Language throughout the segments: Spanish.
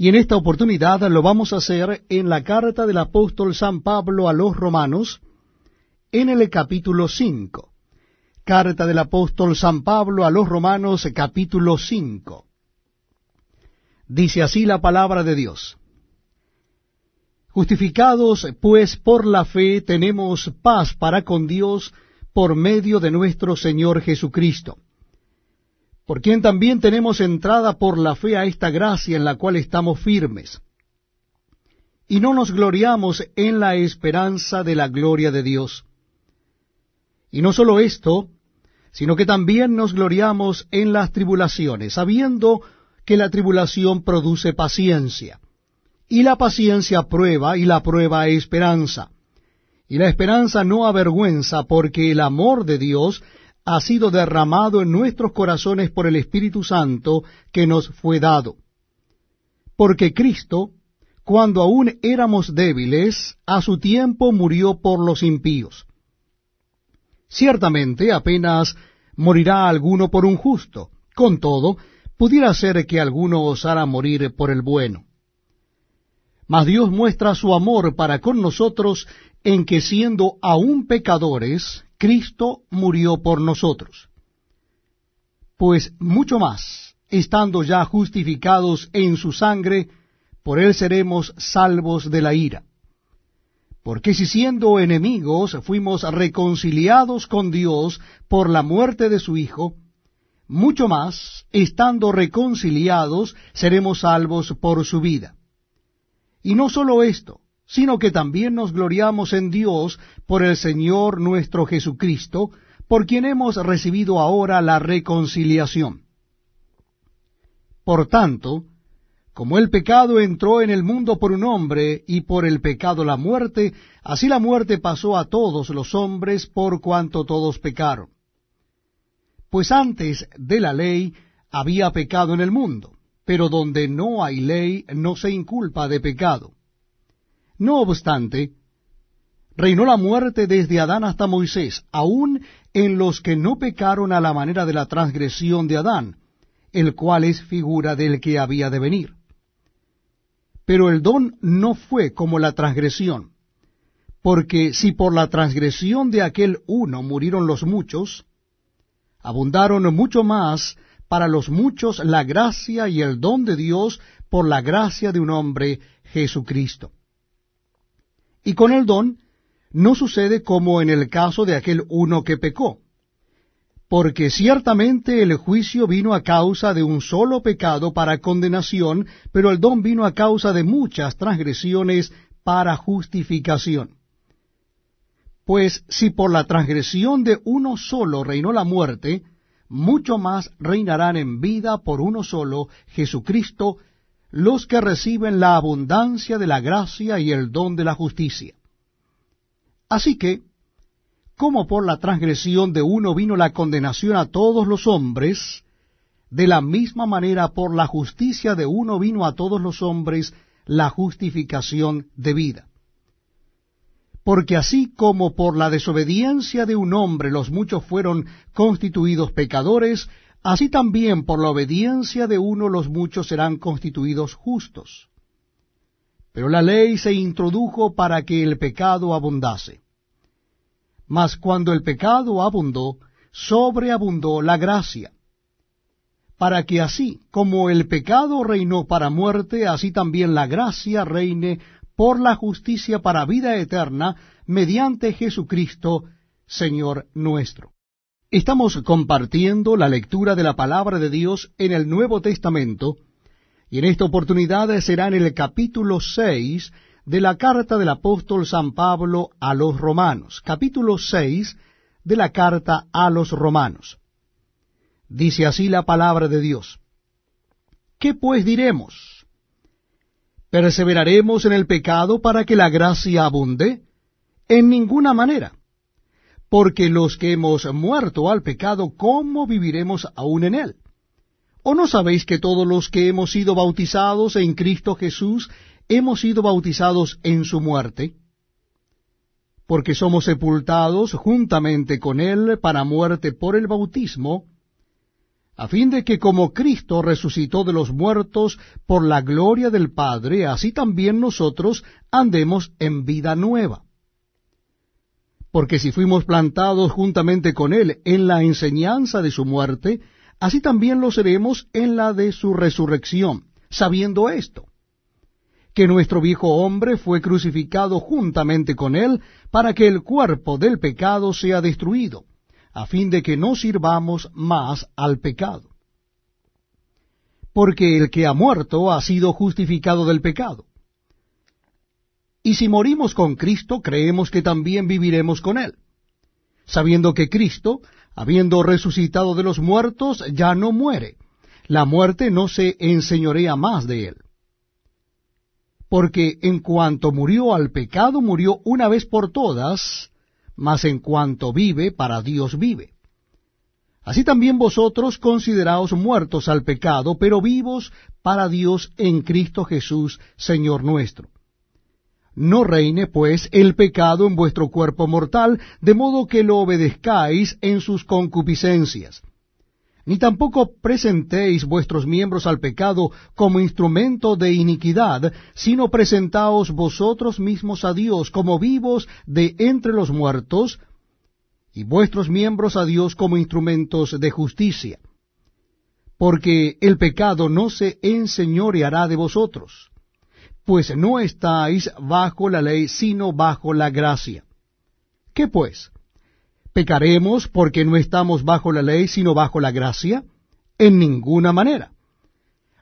Y en esta oportunidad lo vamos a hacer en la carta del apóstol San Pablo a los romanos, en el capítulo 5. Carta del apóstol San Pablo a los romanos, capítulo 5. Dice así la palabra de Dios. Justificados pues por la fe tenemos paz para con Dios por medio de nuestro Señor Jesucristo por quien también tenemos entrada por la fe a esta gracia en la cual estamos firmes. Y no nos gloriamos en la esperanza de la gloria de Dios. Y no solo esto, sino que también nos gloriamos en las tribulaciones, sabiendo que la tribulación produce paciencia. Y la paciencia prueba, y la prueba esperanza. Y la esperanza no avergüenza, porque el amor de Dios ha sido derramado en nuestros corazones por el Espíritu Santo que nos fue dado. Porque Cristo, cuando aún éramos débiles, a su tiempo murió por los impíos. Ciertamente apenas morirá alguno por un justo, con todo, pudiera ser que alguno osara morir por el bueno. Mas Dios muestra su amor para con nosotros en que siendo aún pecadores, Cristo murió por nosotros. Pues mucho más, estando ya justificados en su sangre, por él seremos salvos de la ira. Porque si siendo enemigos fuimos reconciliados con Dios por la muerte de su Hijo, mucho más, estando reconciliados, seremos salvos por su vida. Y no sólo esto, sino que también nos gloriamos en Dios por el Señor nuestro Jesucristo, por quien hemos recibido ahora la reconciliación. Por tanto, como el pecado entró en el mundo por un hombre y por el pecado la muerte, así la muerte pasó a todos los hombres por cuanto todos pecaron. Pues antes de la ley había pecado en el mundo, pero donde no hay ley no se inculpa de pecado no obstante, reinó la muerte desde Adán hasta Moisés, aun en los que no pecaron a la manera de la transgresión de Adán, el cual es figura del que había de venir. Pero el don no fue como la transgresión, porque si por la transgresión de aquel uno murieron los muchos, abundaron mucho más para los muchos la gracia y el don de Dios por la gracia de un hombre, Jesucristo. Y con el don no sucede como en el caso de aquel uno que pecó, porque ciertamente el juicio vino a causa de un solo pecado para condenación, pero el don vino a causa de muchas transgresiones para justificación. Pues si por la transgresión de uno solo reinó la muerte, mucho más reinarán en vida por uno solo, Jesucristo, los que reciben la abundancia de la gracia y el don de la justicia. Así que, como por la transgresión de uno vino la condenación a todos los hombres, de la misma manera por la justicia de uno vino a todos los hombres la justificación de vida. Porque así como por la desobediencia de un hombre los muchos fueron constituidos pecadores, Así también por la obediencia de uno los muchos serán constituidos justos. Pero la ley se introdujo para que el pecado abundase. Mas cuando el pecado abundó, sobreabundó la gracia, para que así como el pecado reinó para muerte, así también la gracia reine por la justicia para vida eterna mediante Jesucristo, Señor nuestro. Estamos compartiendo la lectura de la palabra de Dios en el Nuevo Testamento y en esta oportunidad será en el capítulo 6 de la carta del apóstol San Pablo a los romanos. Capítulo 6 de la carta a los romanos. Dice así la palabra de Dios. ¿Qué pues diremos? ¿Perseveraremos en el pecado para que la gracia abunde? En ninguna manera porque los que hemos muerto al pecado, ¿cómo viviremos aún en él? ¿O no sabéis que todos los que hemos sido bautizados en Cristo Jesús hemos sido bautizados en su muerte? Porque somos sepultados juntamente con él para muerte por el bautismo, a fin de que como Cristo resucitó de los muertos por la gloria del Padre, así también nosotros andemos en vida nueva. Porque si fuimos plantados juntamente con Él en la enseñanza de su muerte, así también lo seremos en la de su resurrección, sabiendo esto, que nuestro viejo hombre fue crucificado juntamente con Él para que el cuerpo del pecado sea destruido, a fin de que no sirvamos más al pecado. Porque el que ha muerto ha sido justificado del pecado y si morimos con Cristo, creemos que también viviremos con Él, sabiendo que Cristo, habiendo resucitado de los muertos, ya no muere. La muerte no se enseñorea más de Él. Porque en cuanto murió al pecado, murió una vez por todas, mas en cuanto vive, para Dios vive. Así también vosotros consideraos muertos al pecado, pero vivos para Dios en Cristo Jesús, Señor nuestro. No reine, pues, el pecado en vuestro cuerpo mortal, de modo que lo obedezcáis en sus concupiscencias. Ni tampoco presentéis vuestros miembros al pecado como instrumento de iniquidad, sino presentaos vosotros mismos a Dios como vivos de entre los muertos, y vuestros miembros a Dios como instrumentos de justicia. Porque el pecado no se enseñoreará de vosotros pues no estáis bajo la ley, sino bajo la gracia. ¿Qué pues? ¿Pecaremos porque no estamos bajo la ley, sino bajo la gracia? En ninguna manera.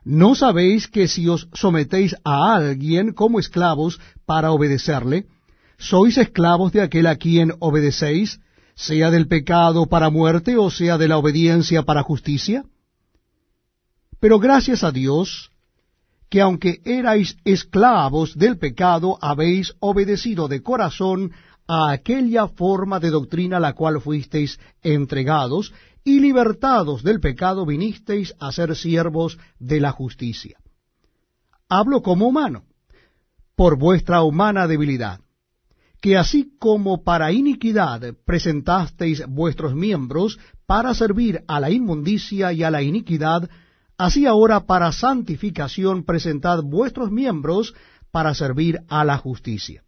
¿No sabéis que si os sometéis a alguien como esclavos para obedecerle, sois esclavos de aquel a quien obedecéis, sea del pecado para muerte o sea de la obediencia para justicia? Pero gracias a Dios, que aunque erais esclavos del pecado, habéis obedecido de corazón a aquella forma de doctrina a la cual fuisteis entregados, y libertados del pecado vinisteis a ser siervos de la justicia. Hablo como humano, por vuestra humana debilidad, que así como para iniquidad presentasteis vuestros miembros para servir a la inmundicia y a la iniquidad, Así ahora para santificación presentad vuestros miembros para servir a la justicia.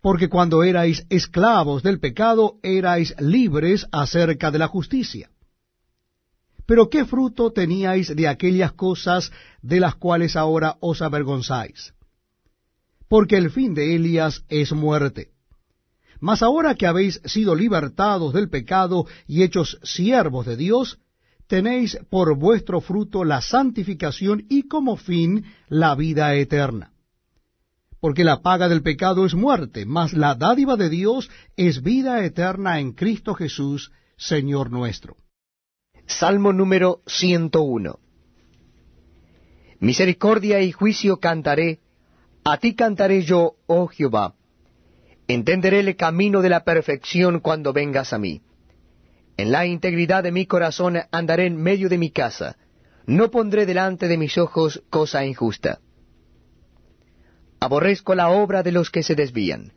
Porque cuando erais esclavos del pecado, erais libres acerca de la justicia. Pero ¿qué fruto teníais de aquellas cosas de las cuales ahora os avergonzáis? Porque el fin de Elias es muerte. Mas ahora que habéis sido libertados del pecado y hechos siervos de Dios, tenéis por vuestro fruto la santificación y como fin la vida eterna. Porque la paga del pecado es muerte, mas la dádiva de Dios es vida eterna en Cristo Jesús, Señor nuestro. Salmo número 101. Misericordia y juicio cantaré, a ti cantaré yo, oh Jehová. Entenderé el camino de la perfección cuando vengas a mí. En la integridad de mi corazón andaré en medio de mi casa. No pondré delante de mis ojos cosa injusta. Aborrezco la obra de los que se desvían.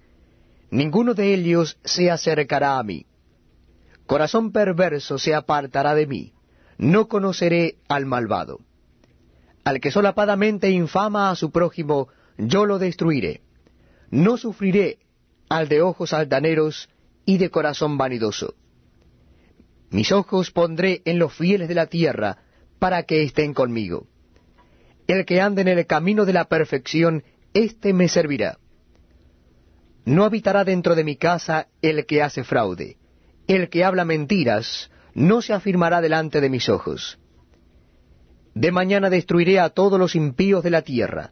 Ninguno de ellos se acercará a mí. Corazón perverso se apartará de mí. No conoceré al malvado. Al que solapadamente infama a su prójimo, yo lo destruiré. No sufriré al de ojos altaneros y de corazón vanidoso. Mis ojos pondré en los fieles de la tierra, para que estén conmigo. El que ande en el camino de la perfección, éste me servirá. No habitará dentro de mi casa el que hace fraude. El que habla mentiras no se afirmará delante de mis ojos. De mañana destruiré a todos los impíos de la tierra,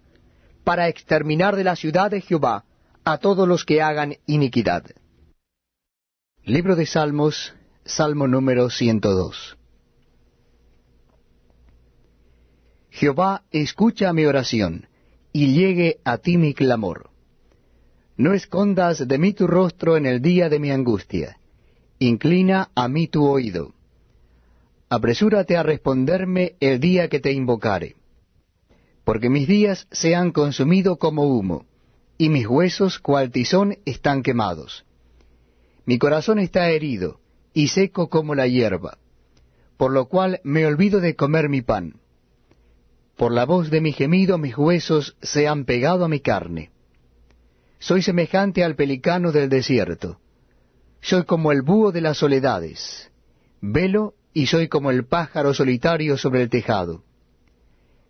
para exterminar de la ciudad de Jehová a todos los que hagan iniquidad. Libro de Salmos, Salmo número 102. Jehová, escucha mi oración, y llegue a ti mi clamor. No escondas de mí tu rostro en el día de mi angustia. Inclina a mí tu oído. Apresúrate a responderme el día que te invocare. Porque mis días se han consumido como humo, y mis huesos cual tizón están quemados. Mi corazón está herido y seco como la hierba, por lo cual me olvido de comer mi pan. Por la voz de mi gemido mis huesos se han pegado a mi carne. Soy semejante al pelicano del desierto. Soy como el búho de las soledades. Velo y soy como el pájaro solitario sobre el tejado.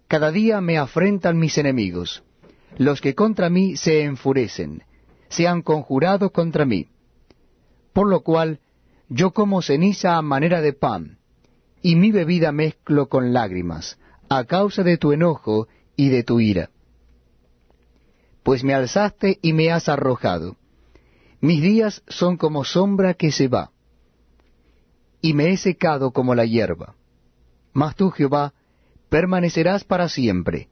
Cada día me afrentan mis enemigos. Los que contra mí se enfurecen, se han conjurado contra mí. Por lo cual yo como ceniza a manera de pan, y mi bebida mezclo con lágrimas, a causa de tu enojo y de tu ira. Pues me alzaste y me has arrojado. Mis días son como sombra que se va, y me he secado como la hierba. Mas tú, Jehová, permanecerás para siempre,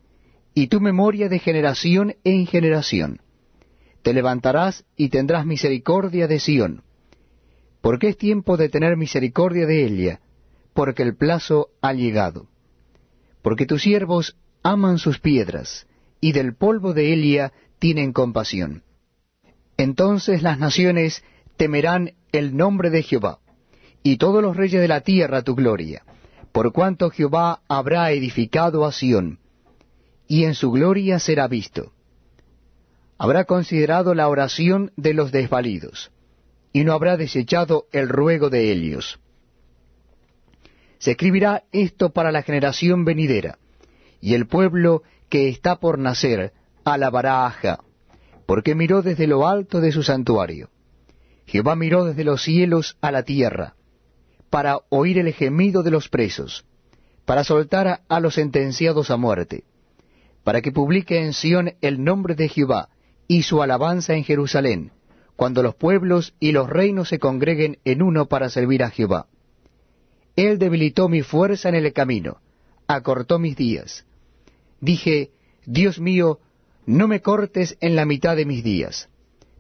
y tu memoria de generación en generación. Te levantarás y tendrás misericordia de Sión porque es tiempo de tener misericordia de ella, porque el plazo ha llegado. Porque tus siervos aman sus piedras, y del polvo de Elia tienen compasión. Entonces las naciones temerán el nombre de Jehová, y todos los reyes de la tierra tu gloria, por cuanto Jehová habrá edificado a Sión, y en su gloria será visto. Habrá considerado la oración de los desvalidos y no habrá desechado el ruego de ellos. Se escribirá esto para la generación venidera, y el pueblo que está por nacer alabará a Aja, porque miró desde lo alto de su santuario. Jehová miró desde los cielos a la tierra, para oír el gemido de los presos, para soltar a los sentenciados a muerte, para que publique en Sión el nombre de Jehová y su alabanza en Jerusalén, cuando los pueblos y los reinos se congreguen en uno para servir a Jehová. Él debilitó mi fuerza en el camino, acortó mis días. Dije, Dios mío, no me cortes en la mitad de mis días.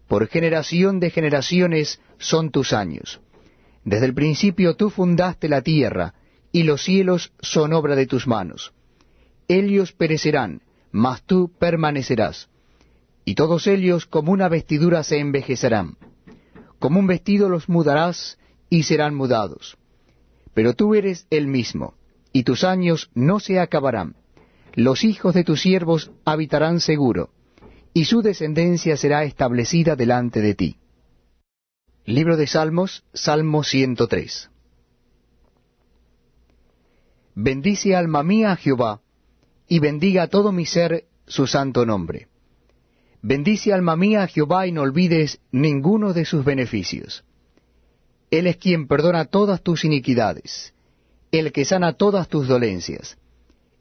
Por generación de generaciones son tus años. Desde el principio tú fundaste la tierra, y los cielos son obra de tus manos. Ellos perecerán, mas tú permanecerás y todos ellos como una vestidura se envejecerán. Como un vestido los mudarás y serán mudados. Pero tú eres el mismo, y tus años no se acabarán. Los hijos de tus siervos habitarán seguro, y su descendencia será establecida delante de ti. Libro de Salmos, Salmo 103. Bendice alma mía a Jehová, y bendiga todo mi ser su santo nombre. Bendice alma mía a Jehová y no olvides ninguno de sus beneficios. Él es quien perdona todas tus iniquidades, el que sana todas tus dolencias,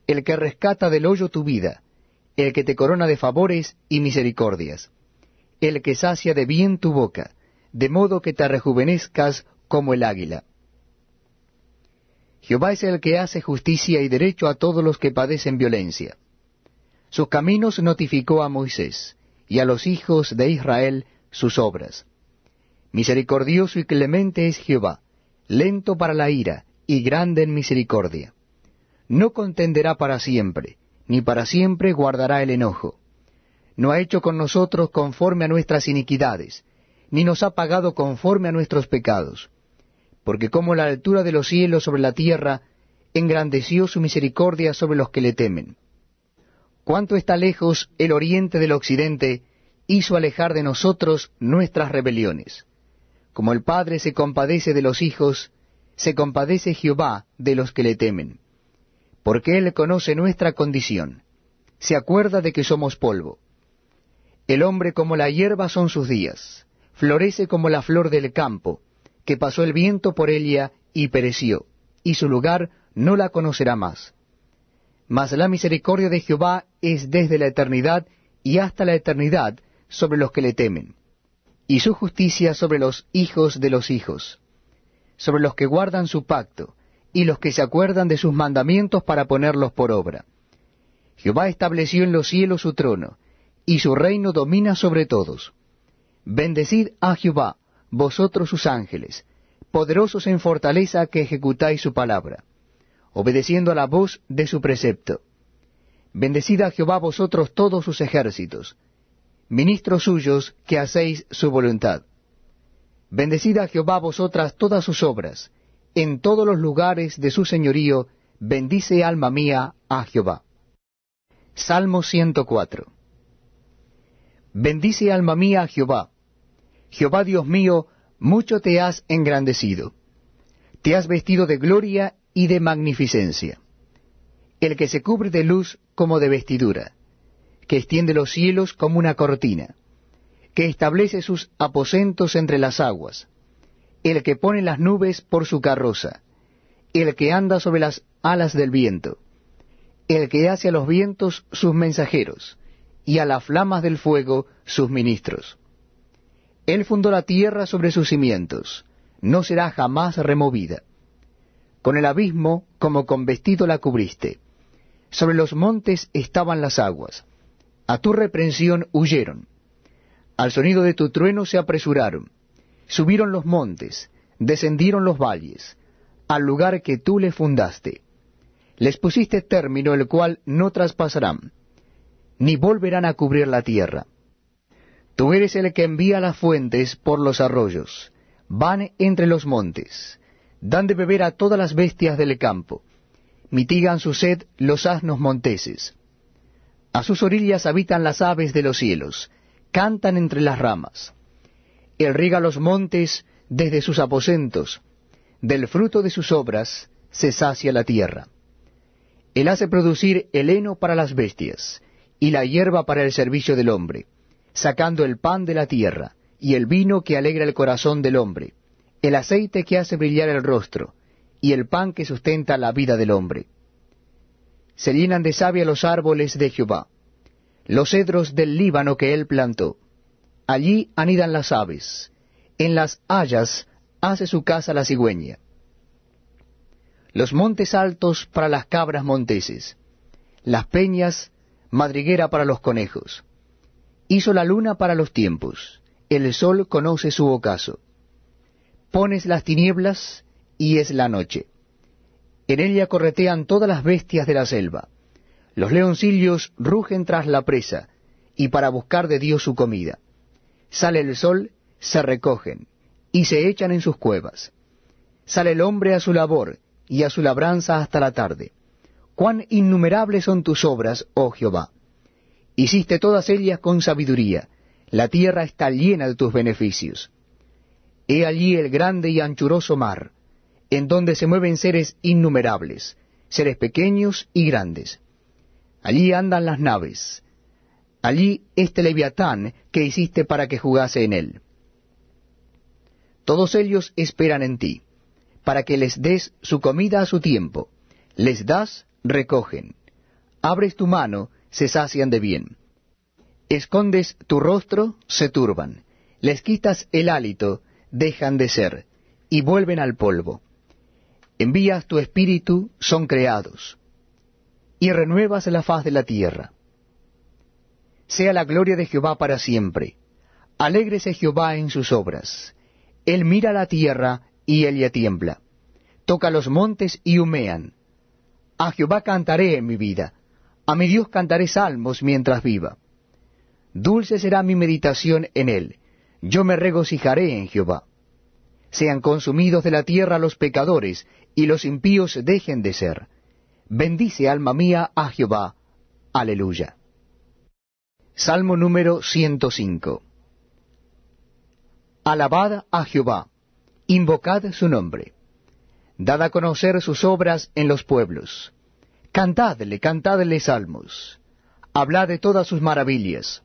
el que rescata del hoyo tu vida, el que te corona de favores y misericordias, el que sacia de bien tu boca, de modo que te rejuvenezcas como el águila. Jehová es el que hace justicia y derecho a todos los que padecen violencia. Sus caminos notificó a Moisés y a los hijos de Israel sus obras. Misericordioso y clemente es Jehová, lento para la ira, y grande en misericordia. No contenderá para siempre, ni para siempre guardará el enojo. No ha hecho con nosotros conforme a nuestras iniquidades, ni nos ha pagado conforme a nuestros pecados. Porque como la altura de los cielos sobre la tierra, engrandeció su misericordia sobre los que le temen cuánto está lejos el oriente del occidente, hizo alejar de nosotros nuestras rebeliones. Como el Padre se compadece de los hijos, se compadece Jehová de los que le temen. Porque Él conoce nuestra condición, se acuerda de que somos polvo. El hombre como la hierba son sus días, florece como la flor del campo, que pasó el viento por ella y pereció, y su lugar no la conocerá más. Mas la misericordia de Jehová es desde la eternidad y hasta la eternidad sobre los que le temen, y su justicia sobre los hijos de los hijos, sobre los que guardan su pacto, y los que se acuerdan de sus mandamientos para ponerlos por obra. Jehová estableció en los cielos su trono, y su reino domina sobre todos. Bendecid a Jehová, vosotros sus ángeles, poderosos en fortaleza que ejecutáis su palabra obedeciendo a la voz de su precepto. Bendecida Jehová vosotros todos sus ejércitos, ministros suyos que hacéis su voluntad. Bendecida Jehová vosotras todas sus obras, en todos los lugares de su señorío, bendice alma mía a Jehová. Salmo 104 Bendice alma mía a Jehová. Jehová Dios mío, mucho te has engrandecido. Te has vestido de gloria y de magnificencia, el que se cubre de luz como de vestidura, que extiende los cielos como una cortina, que establece sus aposentos entre las aguas, el que pone las nubes por su carroza, el que anda sobre las alas del viento, el que hace a los vientos sus mensajeros, y a las flamas del fuego sus ministros. Él fundó la tierra sobre sus cimientos, no será jamás removida con el abismo como con vestido la cubriste. Sobre los montes estaban las aguas. A tu reprensión huyeron. Al sonido de tu trueno se apresuraron. Subieron los montes, descendieron los valles, al lugar que tú le fundaste. Les pusiste término el cual no traspasarán, ni volverán a cubrir la tierra. Tú eres el que envía las fuentes por los arroyos, van entre los montes dan de beber a todas las bestias del campo, mitigan su sed los asnos monteses. A sus orillas habitan las aves de los cielos, cantan entre las ramas. Él riega los montes desde sus aposentos, del fruto de sus obras se sacia la tierra. Él hace producir el heno para las bestias, y la hierba para el servicio del hombre, sacando el pan de la tierra, y el vino que alegra el corazón del hombre el aceite que hace brillar el rostro, y el pan que sustenta la vida del hombre. Se llenan de savia los árboles de Jehová, los cedros del Líbano que él plantó. Allí anidan las aves, en las hayas hace su casa la cigüeña. Los montes altos para las cabras monteses, las peñas madriguera para los conejos. Hizo la luna para los tiempos, el sol conoce su ocaso. Pones las tinieblas y es la noche. En ella corretean todas las bestias de la selva. Los leoncillos rugen tras la presa, y para buscar de Dios su comida. Sale el sol, se recogen, y se echan en sus cuevas. Sale el hombre a su labor, y a su labranza hasta la tarde. Cuán innumerables son tus obras, oh Jehová. Hiciste todas ellas con sabiduría, la tierra está llena de tus beneficios. He allí el grande y anchuroso mar, en donde se mueven seres innumerables, seres pequeños y grandes. Allí andan las naves. Allí este leviatán que hiciste para que jugase en él. Todos ellos esperan en ti, para que les des su comida a su tiempo. Les das, recogen. Abres tu mano, se sacian de bien. Escondes tu rostro, se turban. Les quitas el hálito, dejan de ser y vuelven al polvo. Envías tu espíritu, son creados, y renuevas la faz de la tierra. Sea la gloria de Jehová para siempre. Alégrese Jehová en sus obras. Él mira la tierra y ella tiembla. Toca los montes y humean. A Jehová cantaré en mi vida. A mi Dios cantaré salmos mientras viva. Dulce será mi meditación en él yo me regocijaré en Jehová. Sean consumidos de la tierra los pecadores, y los impíos dejen de ser. Bendice alma mía a Jehová. Aleluya. Salmo número 105. Alabad a Jehová, invocad su nombre, dad a conocer sus obras en los pueblos, cantadle, cantadle salmos, hablad de todas sus maravillas,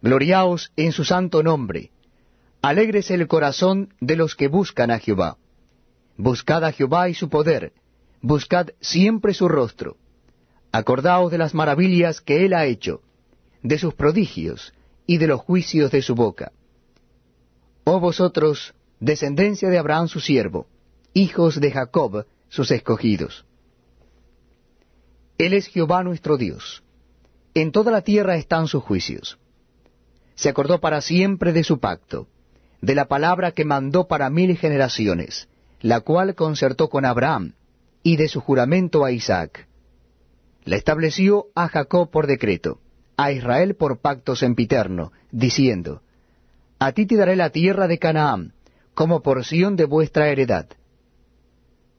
gloriaos en su santo nombre, Alegres el corazón de los que buscan a Jehová. Buscad a Jehová y su poder, buscad siempre su rostro. Acordaos de las maravillas que él ha hecho, de sus prodigios y de los juicios de su boca. Oh vosotros, descendencia de Abraham su siervo, hijos de Jacob sus escogidos. Él es Jehová nuestro Dios. En toda la tierra están sus juicios. Se acordó para siempre de su pacto de la palabra que mandó para mil generaciones, la cual concertó con Abraham, y de su juramento a Isaac. La estableció a Jacob por decreto, a Israel por pacto sempiterno, diciendo, A ti te daré la tierra de Canaán, como porción de vuestra heredad.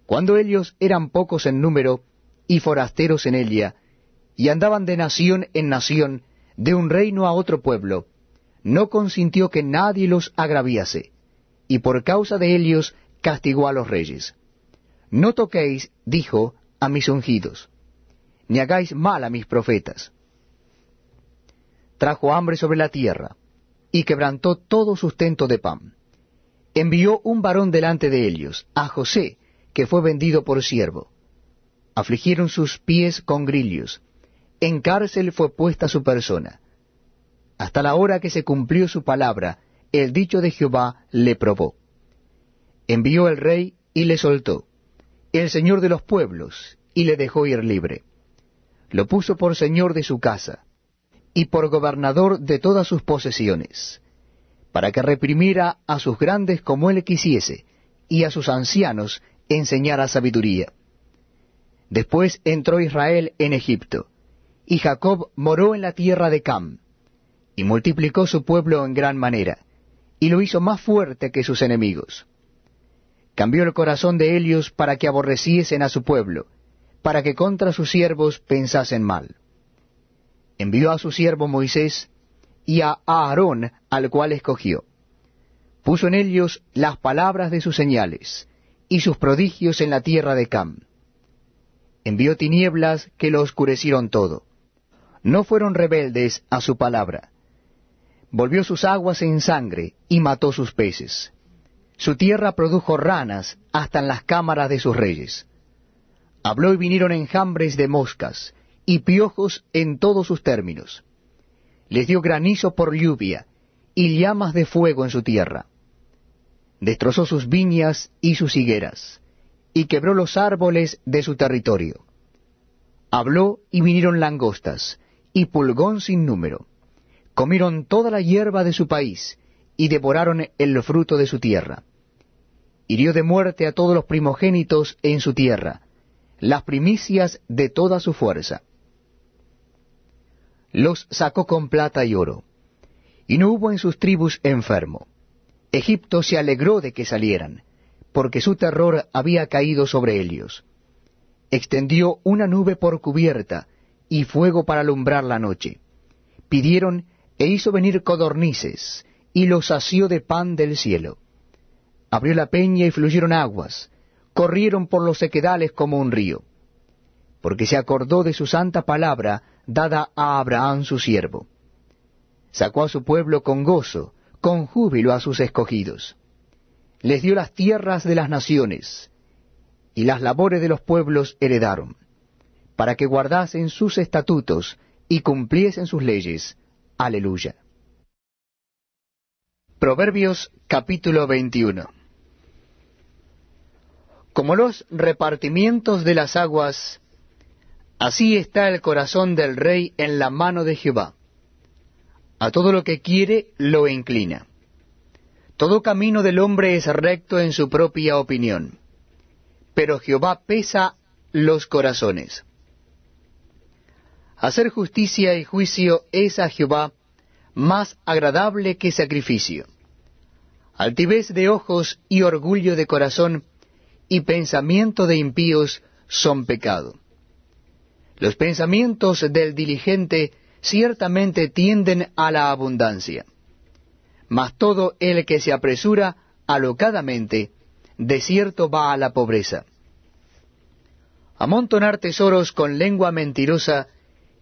Cuando ellos eran pocos en número, y forasteros en ella, y andaban de nación en nación, de un reino a otro pueblo, no consintió que nadie los agraviase, y por causa de ellos castigó a los reyes. No toquéis, dijo, a mis ungidos, ni hagáis mal a mis profetas. Trajo hambre sobre la tierra, y quebrantó todo sustento de pan. Envió un varón delante de ellos, a José, que fue vendido por siervo. Afligieron sus pies con grillos. En cárcel fue puesta su persona hasta la hora que se cumplió su palabra, el dicho de Jehová le probó. Envió el rey y le soltó, el señor de los pueblos, y le dejó ir libre. Lo puso por señor de su casa, y por gobernador de todas sus posesiones, para que reprimiera a sus grandes como él quisiese, y a sus ancianos enseñara sabiduría. Después entró Israel en Egipto, y Jacob moró en la tierra de Cam y multiplicó su pueblo en gran manera, y lo hizo más fuerte que sus enemigos. Cambió el corazón de ellos para que aborreciesen a su pueblo, para que contra sus siervos pensasen mal. Envió a su siervo Moisés y a Aarón, al cual escogió. Puso en ellos las palabras de sus señales y sus prodigios en la tierra de Cam. Envió tinieblas que lo oscurecieron todo. No fueron rebeldes a su palabra volvió sus aguas en sangre y mató sus peces. Su tierra produjo ranas hasta en las cámaras de sus reyes. Habló y vinieron enjambres de moscas y piojos en todos sus términos. Les dio granizo por lluvia y llamas de fuego en su tierra. Destrozó sus viñas y sus higueras y quebró los árboles de su territorio. Habló y vinieron langostas y pulgón sin número comieron toda la hierba de su país, y devoraron el fruto de su tierra. Hirió de muerte a todos los primogénitos en su tierra, las primicias de toda su fuerza. Los sacó con plata y oro, y no hubo en sus tribus enfermo. Egipto se alegró de que salieran, porque su terror había caído sobre ellos. Extendió una nube por cubierta y fuego para alumbrar la noche. Pidieron e hizo venir codornices, y los asió de pan del cielo. Abrió la peña y fluyeron aguas, corrieron por los sequedales como un río, porque se acordó de su santa palabra dada a Abraham su siervo. Sacó a su pueblo con gozo, con júbilo a sus escogidos. Les dio las tierras de las naciones, y las labores de los pueblos heredaron, para que guardasen sus estatutos y cumpliesen sus leyes, Aleluya. Proverbios capítulo 21 Como los repartimientos de las aguas, así está el corazón del rey en la mano de Jehová. A todo lo que quiere lo inclina. Todo camino del hombre es recto en su propia opinión, pero Jehová pesa los corazones. Hacer justicia y juicio es a Jehová más agradable que sacrificio. Altivez de ojos y orgullo de corazón y pensamiento de impíos son pecado. Los pensamientos del diligente ciertamente tienden a la abundancia, mas todo el que se apresura alocadamente, de cierto va a la pobreza. Amontonar tesoros con lengua mentirosa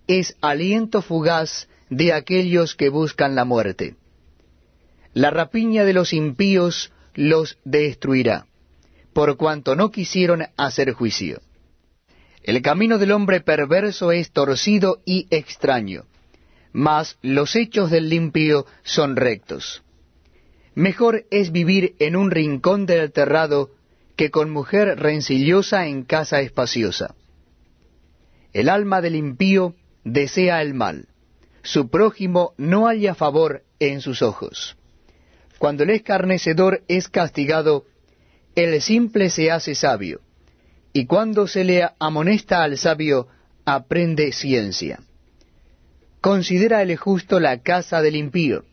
es aliento fugaz de aquellos que buscan la muerte. La rapiña de los impíos los destruirá, por cuanto no quisieron hacer juicio. El camino del hombre perverso es torcido y extraño, mas los hechos del limpio son rectos. Mejor es vivir en un rincón del terrado que con mujer rencillosa en casa espaciosa. El alma del impío desea el mal. Su prójimo no halla favor en sus ojos. Cuando el escarnecedor es castigado, el simple se hace sabio, y cuando se le amonesta al sabio, aprende ciencia. Considera el justo la casa del impío,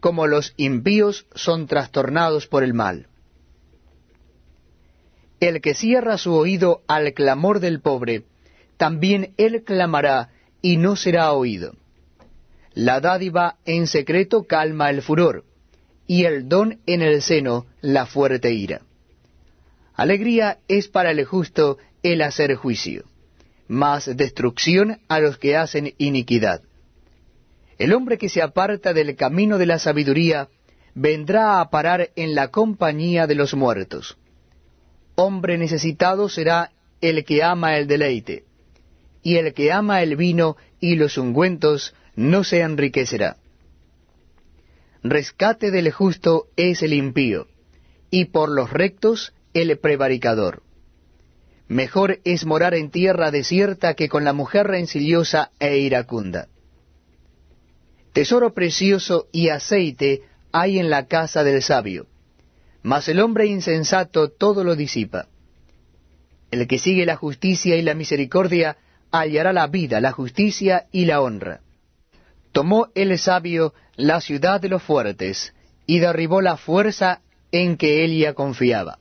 como los impíos son trastornados por el mal. El que cierra su oído al clamor del pobre, también él clamará y no será oído. La dádiva en secreto calma el furor, y el don en el seno la fuerte ira. Alegría es para el justo el hacer juicio, mas destrucción a los que hacen iniquidad. El hombre que se aparta del camino de la sabiduría vendrá a parar en la compañía de los muertos. Hombre necesitado será el que ama el deleite, y el que ama el vino y los ungüentos no se enriquecerá. Rescate del justo es el impío, y por los rectos el prevaricador. Mejor es morar en tierra desierta que con la mujer rencillosa e iracunda. Tesoro precioso y aceite hay en la casa del sabio, mas el hombre insensato todo lo disipa. El que sigue la justicia y la misericordia hallará la vida, la justicia y la honra. Tomó el sabio la ciudad de los fuertes, y derribó la fuerza en que ella confiaba.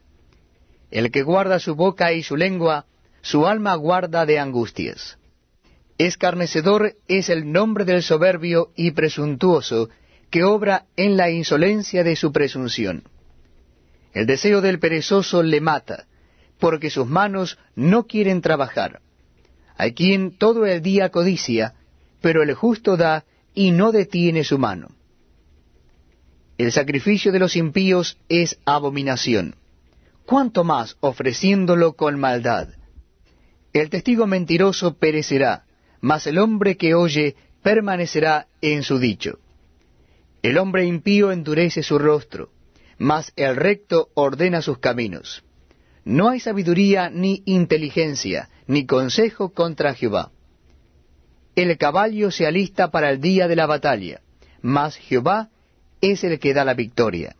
El que guarda su boca y su lengua, su alma guarda de angustias. Escarnecedor es el nombre del soberbio y presuntuoso, que obra en la insolencia de su presunción. El deseo del perezoso le mata, porque sus manos no quieren trabajar a quien todo el día codicia, pero el justo da y no detiene su mano. El sacrificio de los impíos es abominación, cuanto más ofreciéndolo con maldad. El testigo mentiroso perecerá, mas el hombre que oye permanecerá en su dicho. El hombre impío endurece su rostro, mas el recto ordena sus caminos. No hay sabiduría ni inteligencia, ni consejo contra Jehová. El caballo se alista para el día de la batalla, mas Jehová es el que da la victoria.